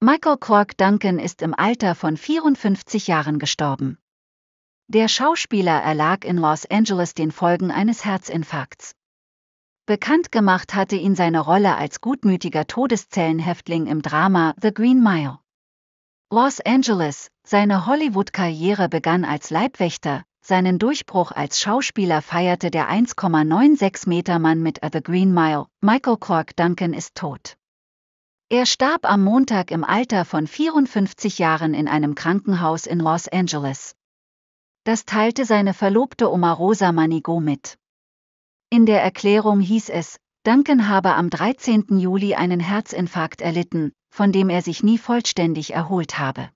Michael Cork Duncan ist im Alter von 54 Jahren gestorben. Der Schauspieler erlag in Los Angeles den Folgen eines Herzinfarkts. Bekannt gemacht hatte ihn seine Rolle als gutmütiger Todeszellenhäftling im Drama The Green Mile. Los Angeles, seine Hollywood-Karriere begann als Leibwächter, seinen Durchbruch als Schauspieler feierte der 1,96 Meter Mann mit A The Green Mile, Michael Cork Duncan ist tot. Er starb am Montag im Alter von 54 Jahren in einem Krankenhaus in Los Angeles. Das teilte seine Verlobte Omarosa Manigo mit. In der Erklärung hieß es, Duncan habe am 13. Juli einen Herzinfarkt erlitten, von dem er sich nie vollständig erholt habe.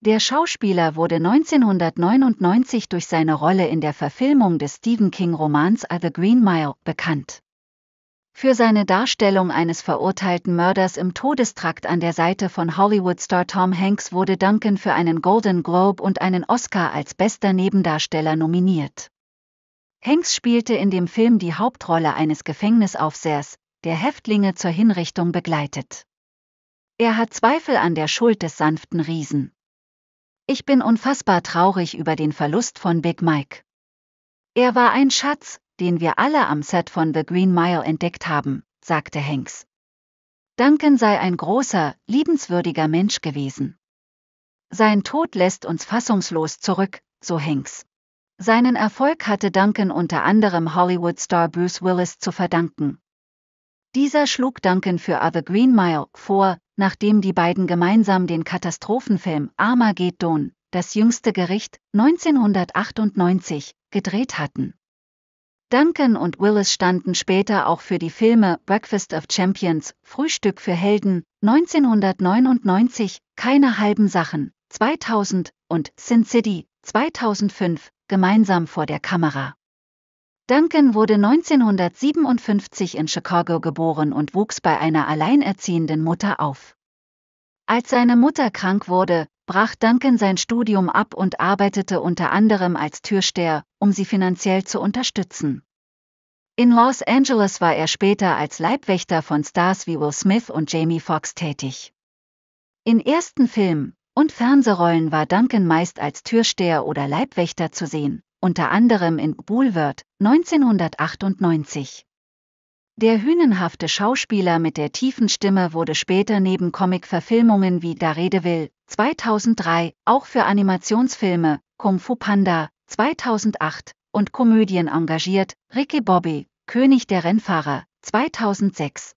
Der Schauspieler wurde 1999 durch seine Rolle in der Verfilmung des Stephen King-Romans A The Green Mile bekannt für seine Darstellung eines verurteilten Mörders im Todestrakt an der Seite von Hollywood-Star Tom Hanks wurde Duncan für einen Golden Globe und einen Oscar als bester Nebendarsteller nominiert. Hanks spielte in dem Film die Hauptrolle eines Gefängnisaufsehers, der Häftlinge zur Hinrichtung begleitet. Er hat Zweifel an der Schuld des sanften Riesen. Ich bin unfassbar traurig über den Verlust von Big Mike. Er war ein Schatz, den wir alle am Set von The Green Mile entdeckt haben, sagte Hanks. Duncan sei ein großer, liebenswürdiger Mensch gewesen. Sein Tod lässt uns fassungslos zurück, so Hanks. Seinen Erfolg hatte Duncan unter anderem Hollywood-Star Bruce Willis zu verdanken. Dieser schlug Duncan für Other Green Mile vor, nachdem die beiden gemeinsam den Katastrophenfilm Armageddon, das jüngste Gericht, 1998, gedreht hatten. Duncan und Willis standen später auch für die Filme Breakfast of Champions, Frühstück für Helden, 1999, Keine halben Sachen, 2000 und Sin City, 2005, gemeinsam vor der Kamera. Duncan wurde 1957 in Chicago geboren und wuchs bei einer alleinerziehenden Mutter auf. Als seine Mutter krank wurde, brach Duncan sein Studium ab und arbeitete unter anderem als Türsteher, um sie finanziell zu unterstützen. In Los Angeles war er später als Leibwächter von Stars wie Will Smith und Jamie Foxx tätig. In ersten Filmen und Fernsehrollen war Duncan meist als Türsteher oder Leibwächter zu sehen, unter anderem in Boulevard 1998. Der hünenhafte Schauspieler mit der tiefen Stimme wurde später neben Comic-Verfilmungen wie Daredevil, 2003, auch für Animationsfilme, Kung Fu Panda, 2008, und Komödien engagiert, Ricky Bobby, König der Rennfahrer, 2006